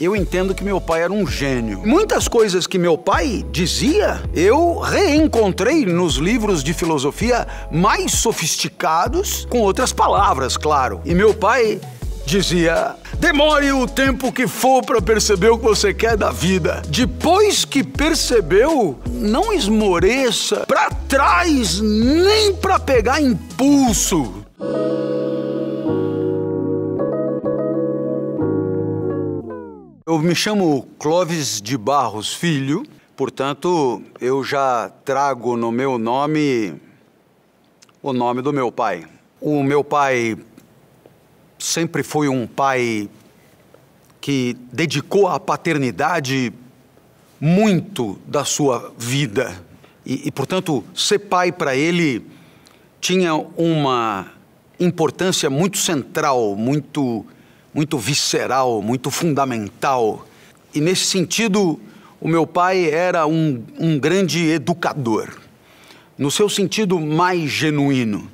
eu entendo que meu pai era um gênio. Muitas coisas que meu pai dizia, eu reencontrei nos livros de filosofia mais sofisticados, com outras palavras, claro. E meu pai dizia: demore o tempo que for para perceber o que você quer da vida. Depois que percebeu, não esmoreça para trás nem para pegar impulso. Eu me chamo Clóvis de Barros Filho, portanto, eu já trago no meu nome o nome do meu pai. O meu pai sempre foi um pai que dedicou à paternidade muito da sua vida. E, e portanto, ser pai para ele tinha uma importância muito central, muito muito visceral, muito fundamental. E nesse sentido, o meu pai era um, um grande educador, no seu sentido mais genuíno,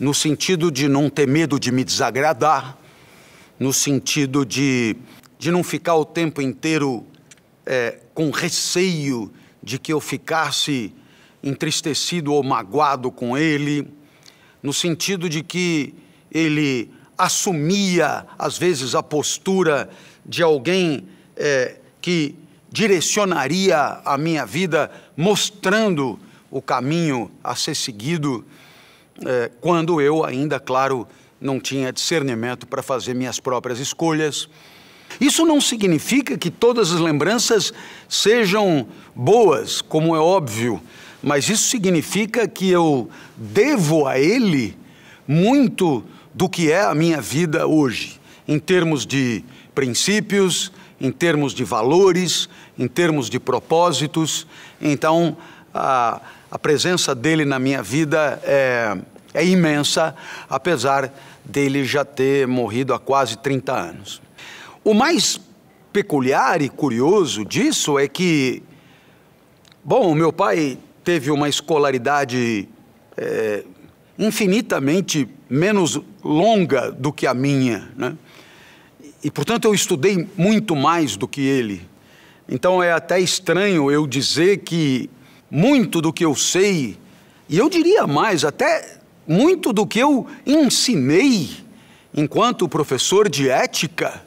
no sentido de não ter medo de me desagradar, no sentido de, de não ficar o tempo inteiro é, com receio de que eu ficasse entristecido ou magoado com ele, no sentido de que ele assumia, às vezes, a postura de alguém é, que direcionaria a minha vida, mostrando o caminho a ser seguido, é, quando eu ainda, claro, não tinha discernimento para fazer minhas próprias escolhas. Isso não significa que todas as lembranças sejam boas, como é óbvio, mas isso significa que eu devo a ele muito do que é a minha vida hoje, em termos de princípios, em termos de valores, em termos de propósitos. Então, a, a presença dele na minha vida é, é imensa, apesar dele já ter morrido há quase 30 anos. O mais peculiar e curioso disso é que, bom, meu pai teve uma escolaridade é, infinitamente menos longa do que a minha. Né? E, portanto, eu estudei muito mais do que ele. Então, é até estranho eu dizer que muito do que eu sei, e eu diria mais, até muito do que eu ensinei enquanto professor de ética,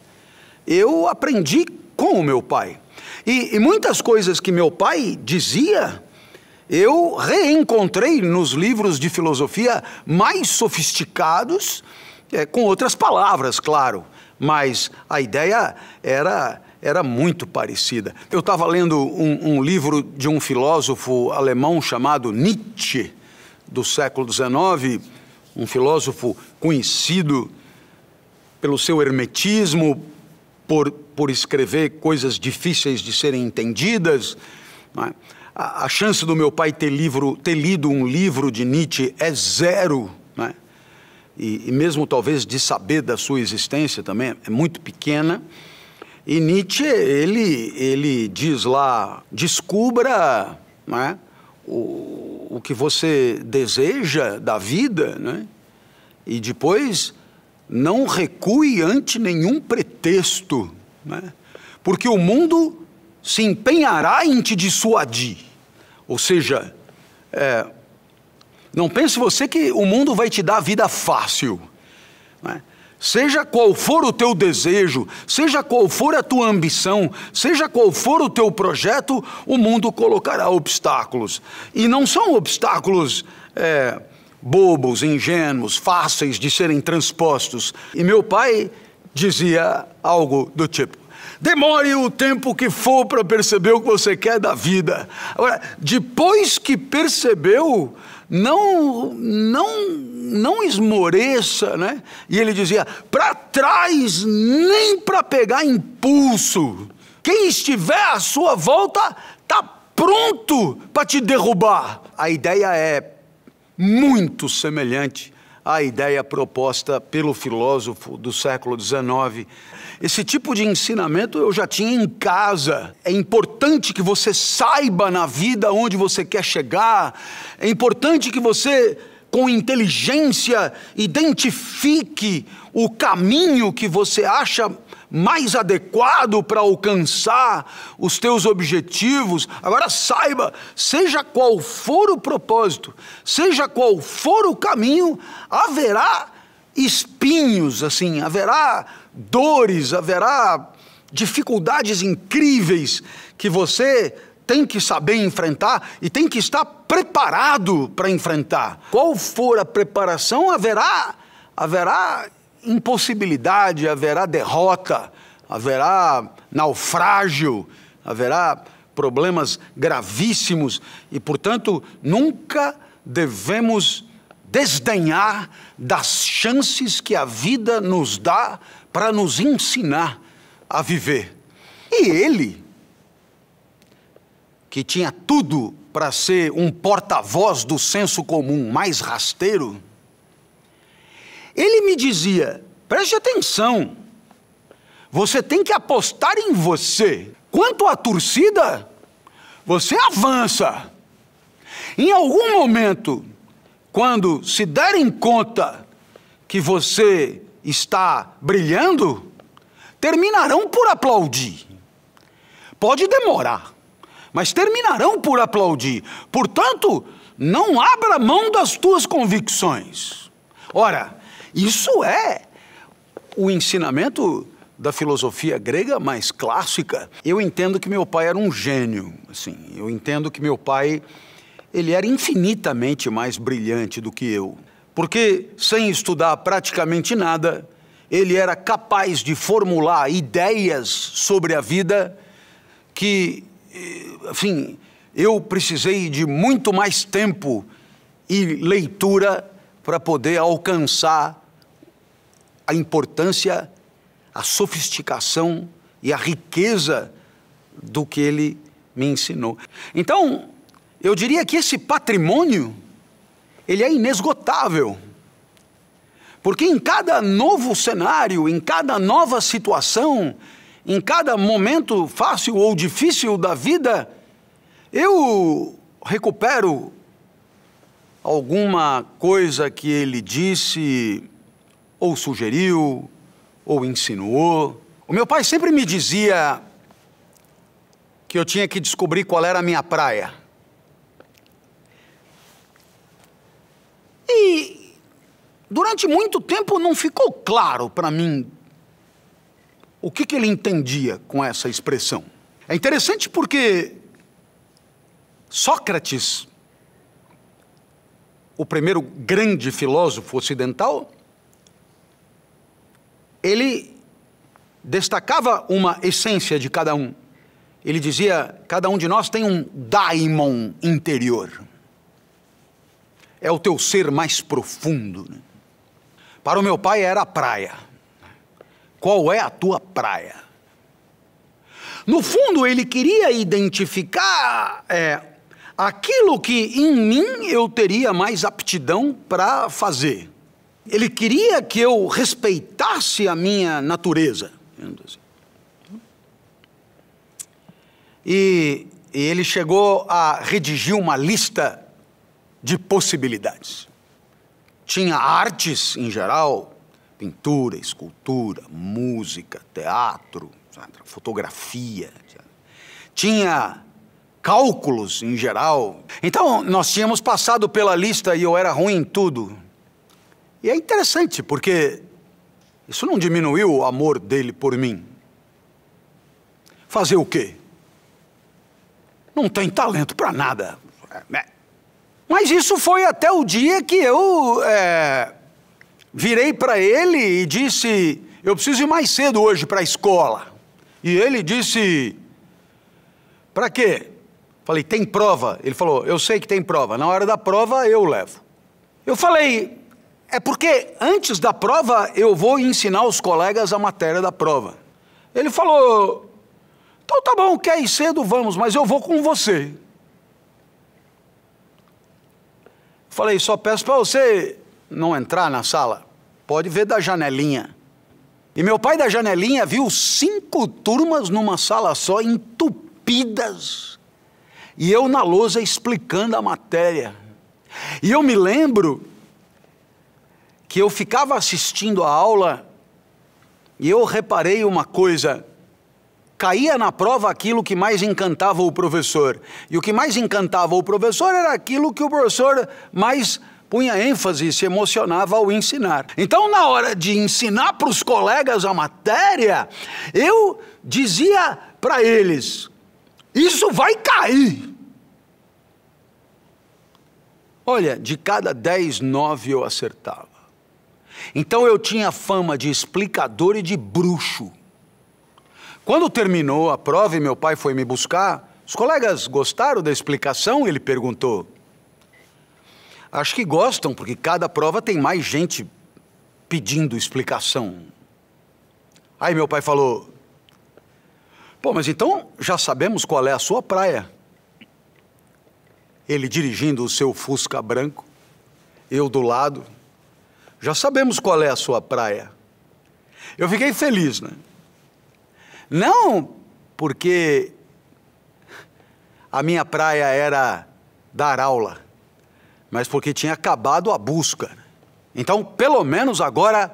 eu aprendi com o meu pai. E, e muitas coisas que meu pai dizia, eu reencontrei nos livros de filosofia mais sofisticados, é, com outras palavras, claro, mas a ideia era, era muito parecida. Eu estava lendo um, um livro de um filósofo alemão chamado Nietzsche, do século XIX, um filósofo conhecido pelo seu hermetismo, por, por escrever coisas difíceis de serem entendidas. Não é? A, a chance do meu pai ter, livro, ter lido um livro de Nietzsche é zero, né? E, e, mesmo talvez de saber da sua existência também, é muito pequena. E Nietzsche, ele, ele diz lá, descubra né, o, o que você deseja da vida, né? E depois não recue ante nenhum pretexto, né? Porque o mundo se empenhará em te dissuadir. Ou seja, é, não pense você que o mundo vai te dar vida fácil. Né? Seja qual for o teu desejo, seja qual for a tua ambição, seja qual for o teu projeto, o mundo colocará obstáculos. E não são obstáculos é, bobos, ingênuos, fáceis de serem transpostos. E meu pai dizia algo do tipo: Demore o tempo que for para perceber o que você quer da vida. Agora, depois que percebeu, não, não, não esmoreça, né? E ele dizia: para trás nem para pegar impulso. Quem estiver à sua volta está pronto para te derrubar. A ideia é muito semelhante à ideia proposta pelo filósofo do século XIX. Esse tipo de ensinamento eu já tinha em casa. É importante que você saiba na vida onde você quer chegar. É importante que você, com inteligência, identifique o caminho que você acha mais adequado para alcançar os teus objetivos. Agora saiba, seja qual for o propósito, seja qual for o caminho, haverá espinhos, assim, haverá dores, haverá dificuldades incríveis que você tem que saber enfrentar e tem que estar preparado para enfrentar. Qual for a preparação, haverá haverá impossibilidade, haverá derrota, haverá naufrágio, haverá problemas gravíssimos e, portanto, nunca devemos desdenhar das chances que a vida nos dá para nos ensinar a viver. E ele, que tinha tudo para ser um porta-voz do senso comum mais rasteiro, ele me dizia: preste atenção, você tem que apostar em você. Quanto à torcida, você avança. Em algum momento quando se derem conta que você está brilhando, terminarão por aplaudir. Pode demorar, mas terminarão por aplaudir. Portanto, não abra mão das tuas convicções. Ora, isso é o ensinamento da filosofia grega mais clássica. Eu entendo que meu pai era um gênio, assim, eu entendo que meu pai ele era infinitamente mais brilhante do que eu. Porque, sem estudar praticamente nada, ele era capaz de formular ideias sobre a vida que, enfim, eh, assim, eu precisei de muito mais tempo e leitura para poder alcançar a importância, a sofisticação e a riqueza do que ele me ensinou. Então, eu diria que esse patrimônio ele é inesgotável. Porque em cada novo cenário, em cada nova situação, em cada momento fácil ou difícil da vida, eu recupero alguma coisa que ele disse, ou sugeriu, ou insinuou. O meu pai sempre me dizia que eu tinha que descobrir qual era a minha praia. E durante muito tempo não ficou claro para mim o que, que ele entendia com essa expressão. É interessante porque Sócrates, o primeiro grande filósofo ocidental, ele destacava uma essência de cada um. Ele dizia: cada um de nós tem um daimon interior é o teu ser mais profundo. Para o meu pai era a praia. Qual é a tua praia? No fundo, ele queria identificar é, aquilo que em mim eu teria mais aptidão para fazer. Ele queria que eu respeitasse a minha natureza. Assim. E, e ele chegou a redigir uma lista de possibilidades. Tinha artes em geral, pintura, escultura, música, teatro, fotografia. Tinha cálculos em geral. Então, nós tínhamos passado pela lista e eu era ruim em tudo. E é interessante, porque isso não diminuiu o amor dele por mim. Fazer o quê? Não tem talento para nada. É, mas isso foi até o dia que eu é, virei para ele e disse: Eu preciso ir mais cedo hoje para a escola. E ele disse: Para quê? Falei: Tem prova. Ele falou: Eu sei que tem prova. Na hora da prova eu levo. Eu falei: É porque antes da prova eu vou ensinar os colegas a matéria da prova. Ele falou: Então tá bom, quer ir cedo, vamos, mas eu vou com você. Falei, só peço para você não entrar na sala. Pode ver da janelinha. E meu pai da janelinha viu cinco turmas numa sala só, entupidas. E eu na lousa explicando a matéria. E eu me lembro que eu ficava assistindo a aula e eu reparei uma coisa caía na prova aquilo que mais encantava o professor. E o que mais encantava o professor era aquilo que o professor mais punha ênfase e se emocionava ao ensinar. Então, na hora de ensinar para os colegas a matéria, eu dizia para eles: isso vai cair. Olha, de cada dez, nove eu acertava. Então eu tinha fama de explicador e de bruxo. Quando terminou a prova e meu pai foi me buscar, os colegas gostaram da explicação? Ele perguntou. Acho que gostam, porque cada prova tem mais gente pedindo explicação. Aí meu pai falou: Pô, mas então já sabemos qual é a sua praia. Ele dirigindo o seu Fusca branco, eu do lado. Já sabemos qual é a sua praia. Eu fiquei feliz, né? Não porque a minha praia era dar aula, mas porque tinha acabado a busca. Então, pelo menos agora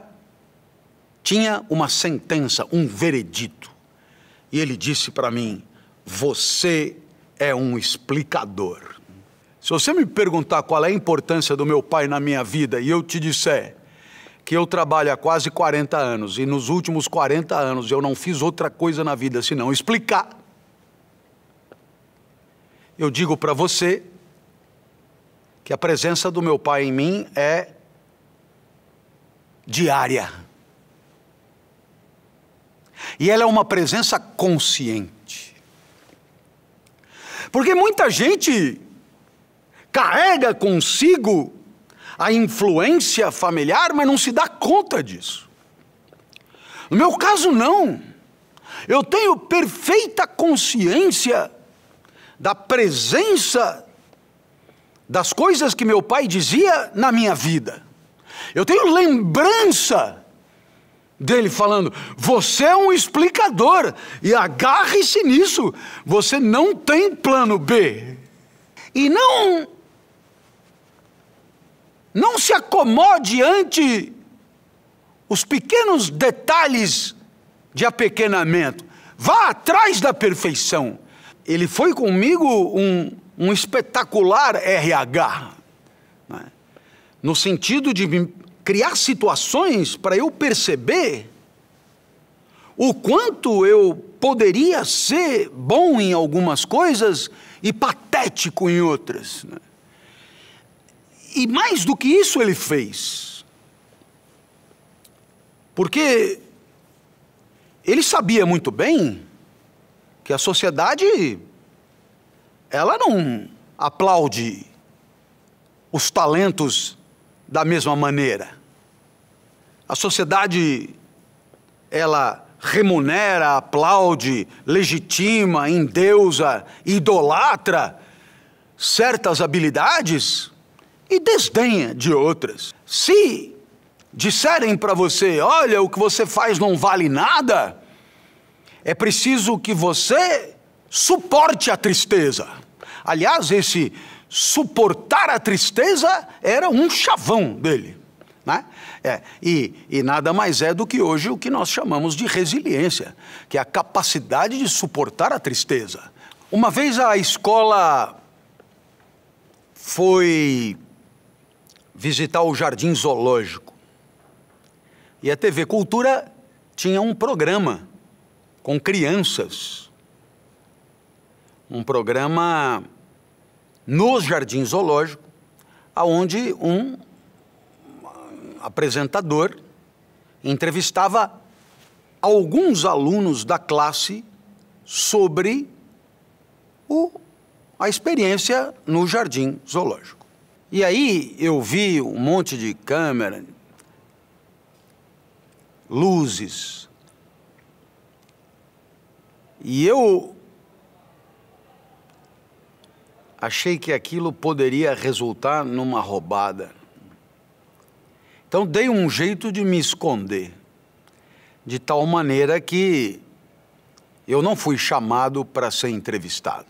tinha uma sentença, um veredito. E ele disse para mim: Você é um explicador. Se você me perguntar qual é a importância do meu pai na minha vida e eu te disser que eu trabalho há quase 40 anos e nos últimos 40 anos eu não fiz outra coisa na vida senão explicar, eu digo para você que a presença do meu pai em mim é diária. E ela é uma presença consciente. Porque muita gente carrega consigo a influência familiar, mas não se dá conta disso. No meu caso, não. Eu tenho perfeita consciência da presença das coisas que meu pai dizia na minha vida. Eu tenho lembrança dele falando: Você é um explicador e agarre-se nisso, você não tem plano B. E não não se acomode ante os pequenos detalhes de apequenamento. Vá atrás da perfeição. Ele foi comigo um, um espetacular RH, né? no sentido de criar situações para eu perceber o quanto eu poderia ser bom em algumas coisas e patético em outras. Né? E mais do que isso ele fez. Porque ele sabia muito bem que a sociedade ela não aplaude os talentos da mesma maneira. A sociedade ela remunera, aplaude, legitima, endeusa, idolatra certas habilidades e desdenha de outras. Se disserem para você, olha, o que você faz não vale nada, é preciso que você suporte a tristeza. Aliás, esse suportar a tristeza era um chavão dele. Né? É, e, e nada mais é do que hoje o que nós chamamos de resiliência, que é a capacidade de suportar a tristeza. Uma vez a escola foi visitar o Jardim Zoológico. E a TV Cultura tinha um programa com crianças. Um programa no Jardim Zoológico, aonde um apresentador entrevistava alguns alunos da classe sobre o, a experiência no Jardim Zoológico. E aí eu vi um monte de câmera, luzes. E eu achei que aquilo poderia resultar numa roubada. Então dei um jeito de me esconder, de tal maneira que eu não fui chamado para ser entrevistado.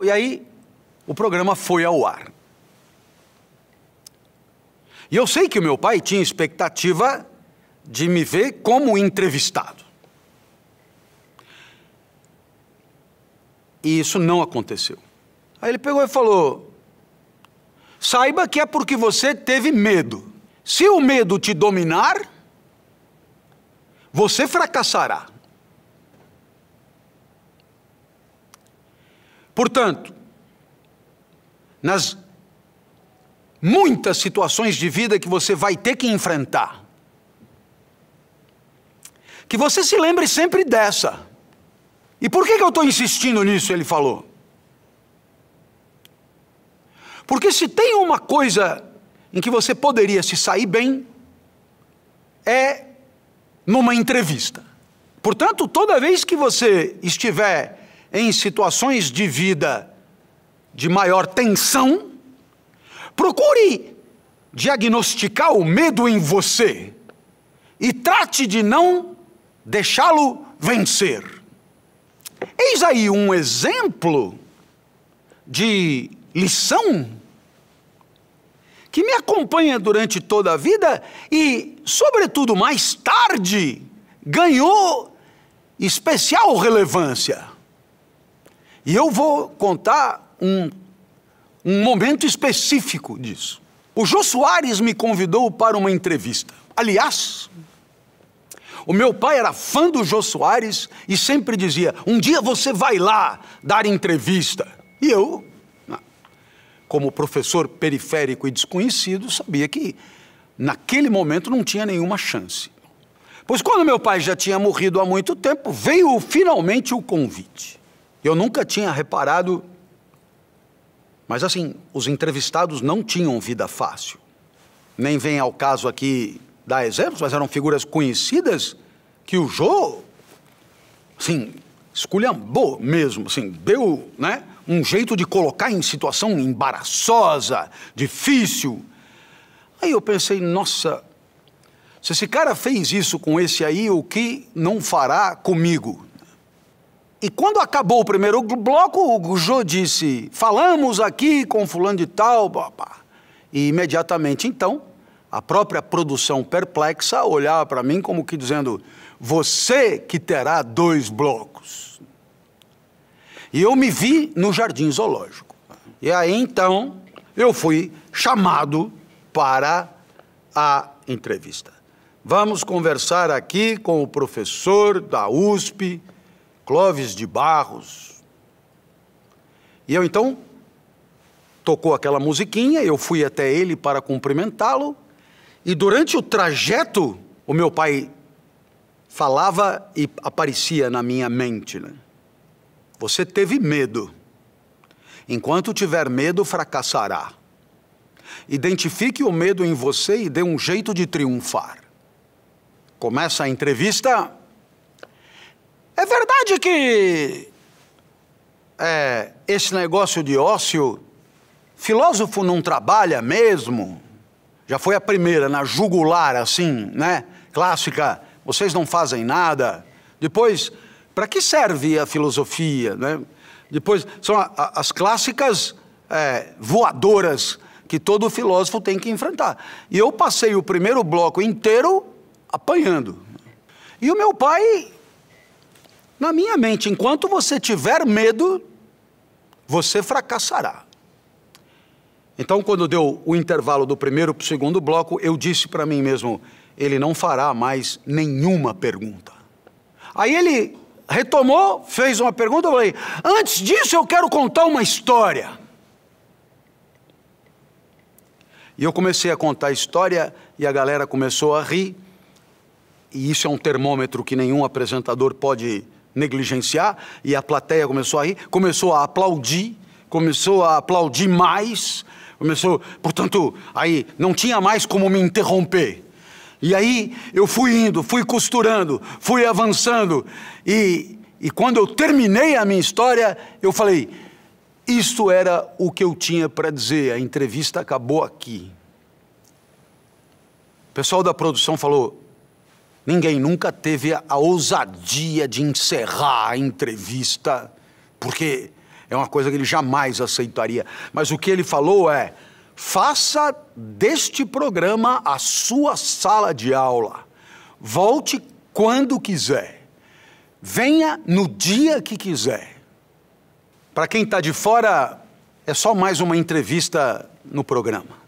E aí o programa foi ao ar. E eu sei que o meu pai tinha expectativa de me ver como entrevistado. E isso não aconteceu. Aí ele pegou e falou: saiba que é porque você teve medo. Se o medo te dominar, você fracassará. Portanto, nas muitas situações de vida que você vai ter que enfrentar. Que você se lembre sempre dessa. E por que, que eu estou insistindo nisso? Ele falou. Porque se tem uma coisa em que você poderia se sair bem, é numa entrevista. Portanto, toda vez que você estiver em situações de vida de maior tensão, Procure diagnosticar o medo em você e trate de não deixá-lo vencer. Eis aí um exemplo de lição que me acompanha durante toda a vida e, sobretudo mais tarde, ganhou especial relevância. E eu vou contar um um momento específico disso. O Jô Soares me convidou para uma entrevista. Aliás, o meu pai era fã do Jô Soares e sempre dizia: um dia você vai lá dar entrevista. E eu, como professor periférico e desconhecido, sabia que naquele momento não tinha nenhuma chance. Pois quando meu pai já tinha morrido há muito tempo, veio finalmente o convite. Eu nunca tinha reparado mas assim, os entrevistados não tinham vida fácil. Nem vem ao caso aqui dar exemplos, mas eram figuras conhecidas que o Jô, assim, esculhambou mesmo, assim, deu, né, um jeito de colocar em situação embaraçosa, difícil. Aí eu pensei, nossa, se esse cara fez isso com esse aí, o que não fará comigo? E quando acabou o primeiro bloco, o Jô disse: falamos aqui com fulano de tal, papá. E imediatamente então, a própria produção perplexa olhava para mim como que dizendo: você que terá dois blocos. E eu me vi no jardim zoológico. E aí então eu fui chamado para a entrevista. Vamos conversar aqui com o professor da USP, Clóvis de Barros. E eu então tocou aquela musiquinha, eu fui até ele para cumprimentá-lo, e durante o trajeto, o meu pai falava e aparecia na minha mente, né? Você teve medo. Enquanto tiver medo, fracassará. Identifique o medo em você e dê um jeito de triunfar. Começa a entrevista. É verdade onde que é, esse negócio de ócio, filósofo não trabalha mesmo? Já foi a primeira, na jugular, assim, né? Clássica, vocês não fazem nada. Depois, para que serve a filosofia? Né? Depois, são a, a, as clássicas é, voadoras que todo filósofo tem que enfrentar. E eu passei o primeiro bloco inteiro apanhando. E o meu pai na minha mente, enquanto você tiver medo, você fracassará. Então, quando deu o intervalo do primeiro para o segundo bloco, eu disse para mim mesmo: ele não fará mais nenhuma pergunta. Aí ele retomou, fez uma pergunta, eu falei: antes disso, eu quero contar uma história. E eu comecei a contar a história e a galera começou a rir. E isso é um termômetro que nenhum apresentador pode negligenciar e a plateia começou a rir, começou a aplaudir, começou a aplaudir mais, começou, portanto, aí não tinha mais como me interromper. E aí eu fui indo, fui costurando, fui avançando e, e quando eu terminei a minha história, eu falei: isto era o que eu tinha para dizer. A entrevista acabou aqui. O pessoal da produção falou: Ninguém nunca teve a ousadia de encerrar a entrevista, porque é uma coisa que ele jamais aceitaria. Mas o que ele falou é: faça deste programa a sua sala de aula. Volte quando quiser. Venha no dia que quiser. Para quem está de fora, é só mais uma entrevista no programa.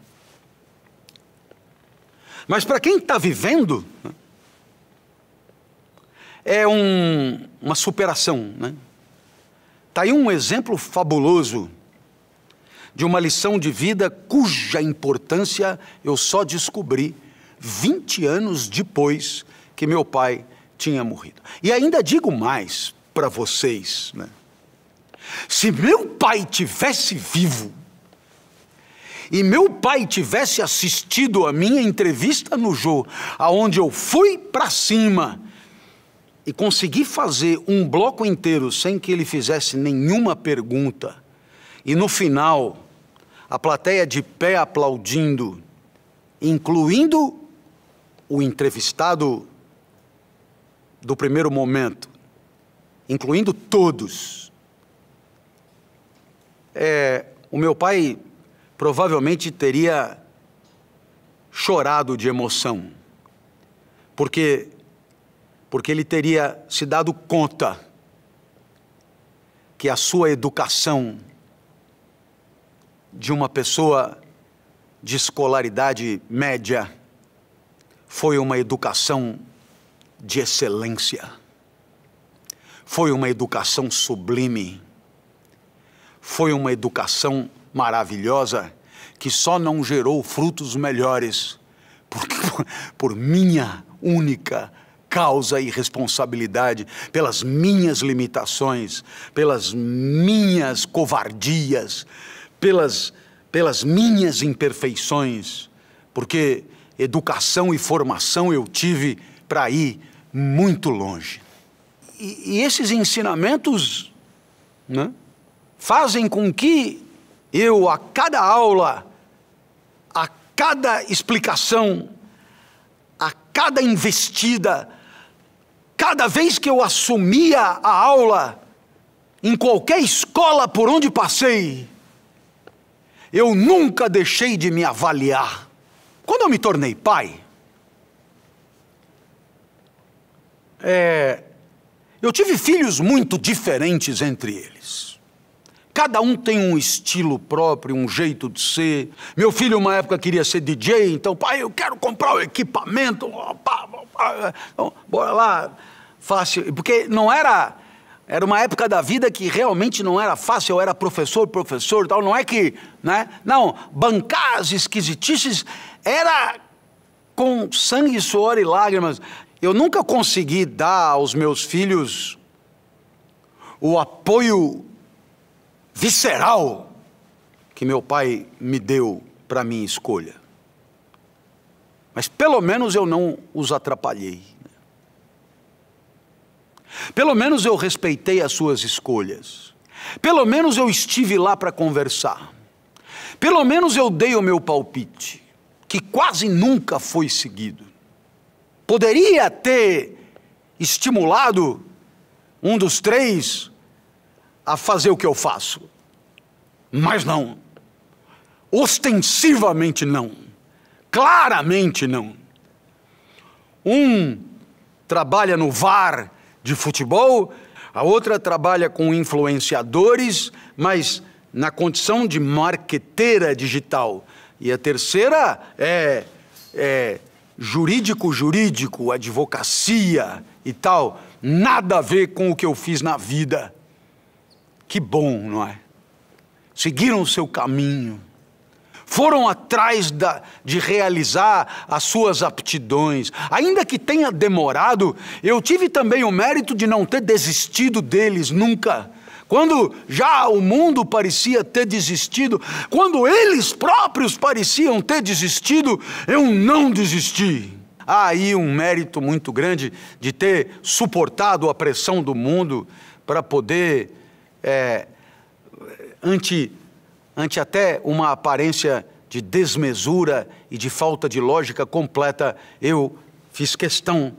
Mas para quem está vivendo, é um, uma superação. Né? Está aí um exemplo fabuloso de uma lição de vida cuja importância eu só descobri 20 anos depois que meu pai tinha morrido. E ainda digo mais para vocês: né? se meu pai tivesse vivo e meu pai tivesse assistido a minha entrevista no Jô, aonde eu fui para cima e conseguir fazer um bloco inteiro sem que ele fizesse nenhuma pergunta, e no final, a plateia de pé aplaudindo, incluindo o entrevistado do primeiro momento, incluindo todos. É, o meu pai provavelmente teria chorado de emoção, porque porque ele teria se dado conta que a sua educação de uma pessoa de escolaridade média foi uma educação de excelência, foi uma educação sublime, foi uma educação maravilhosa que só não gerou frutos melhores por, por minha única causa e responsabilidade pelas minhas limitações, pelas minhas covardias, pelas, pelas minhas imperfeições, porque educação e formação eu tive para ir muito longe. E, e esses ensinamentos né, fazem com que eu, a cada aula, a cada explicação, a cada investida, Cada vez que eu assumia a aula, em qualquer escola por onde passei, eu nunca deixei de me avaliar. Quando eu me tornei pai, é, eu tive filhos muito diferentes entre eles. Cada um tem um estilo próprio, um jeito de ser. Meu filho, uma época, queria ser DJ, então, pai, eu quero comprar o equipamento. Opa, ah, é, então, bora lá, fácil. Porque não era. Era uma época da vida que realmente não era fácil, eu era professor, professor tal, não é que, né? Não, bancar as esquisitices era com sangue, suor e lágrimas. Eu nunca consegui dar aos meus filhos o apoio visceral que meu pai me deu para minha escolha. Mas pelo menos eu não os atrapalhei. Né? Pelo menos eu respeitei as suas escolhas. Pelo menos eu estive lá para conversar. Pelo menos eu dei o meu palpite, que quase nunca foi seguido. Poderia ter estimulado um dos três a fazer o que eu faço, mas não. Ostensivamente não. Claramente não. Um trabalha no VAR de futebol, a outra trabalha com influenciadores, mas na condição de marqueteira digital. E a terceira é, é jurídico-jurídico, advocacia e tal. Nada a ver com o que eu fiz na vida. Que bom, não é? Seguiram o seu caminho foram atrás da, de realizar as suas aptidões. Ainda que tenha demorado, eu tive também o mérito de não ter desistido deles nunca. Quando já o mundo parecia ter desistido, quando eles próprios pareciam ter desistido, eu não desisti. Há aí um mérito muito grande de ter suportado a pressão do mundo para poder, é, ante ante até uma aparência de desmesura e de falta de lógica completa, eu fiz questão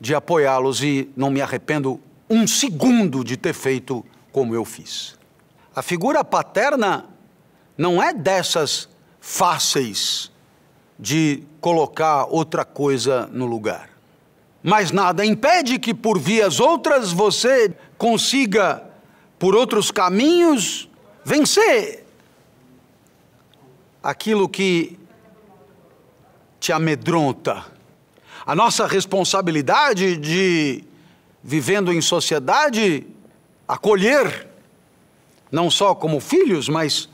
de apoiá-los e não me arrependo um segundo de ter feito como eu fiz. A figura paterna não é dessas fáceis de colocar outra coisa no lugar. Mas nada impede que por vias outras você consiga, por outros caminhos, vencer aquilo que te amedronta. A nossa responsabilidade de, vivendo em sociedade, acolher, não só como filhos, mas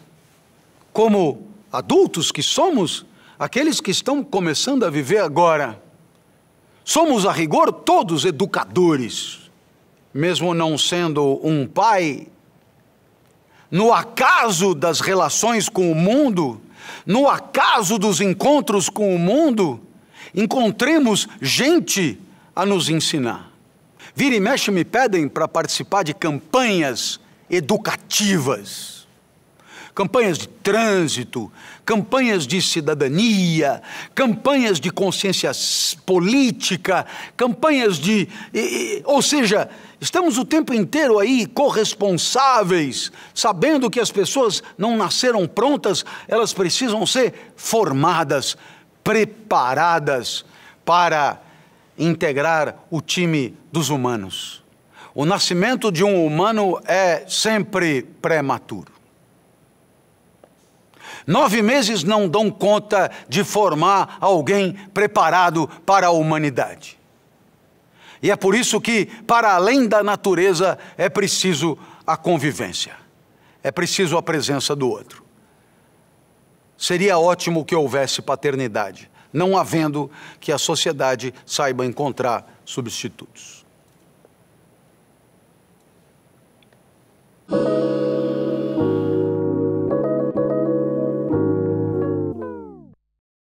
como adultos que somos, aqueles que estão começando a viver agora. Somos, a rigor, todos educadores, mesmo não sendo um pai. No acaso das relações com o mundo, no acaso dos encontros com o mundo, encontremos gente a nos ensinar. Vira e mexe me pedem para participar de campanhas educativas campanhas de trânsito, campanhas de cidadania, campanhas de consciência política, campanhas de. ou seja, estamos o tempo inteiro aí corresponsáveis, sabendo que as pessoas não nasceram prontas, elas precisam ser formadas, preparadas para integrar o time dos humanos. O nascimento de um humano é sempre prematuro. Nove meses não dão conta de formar alguém preparado para a humanidade. E é por isso que, para além da natureza, é preciso a convivência, é preciso a presença do outro. Seria ótimo que houvesse paternidade, não havendo que a sociedade saiba encontrar substitutos.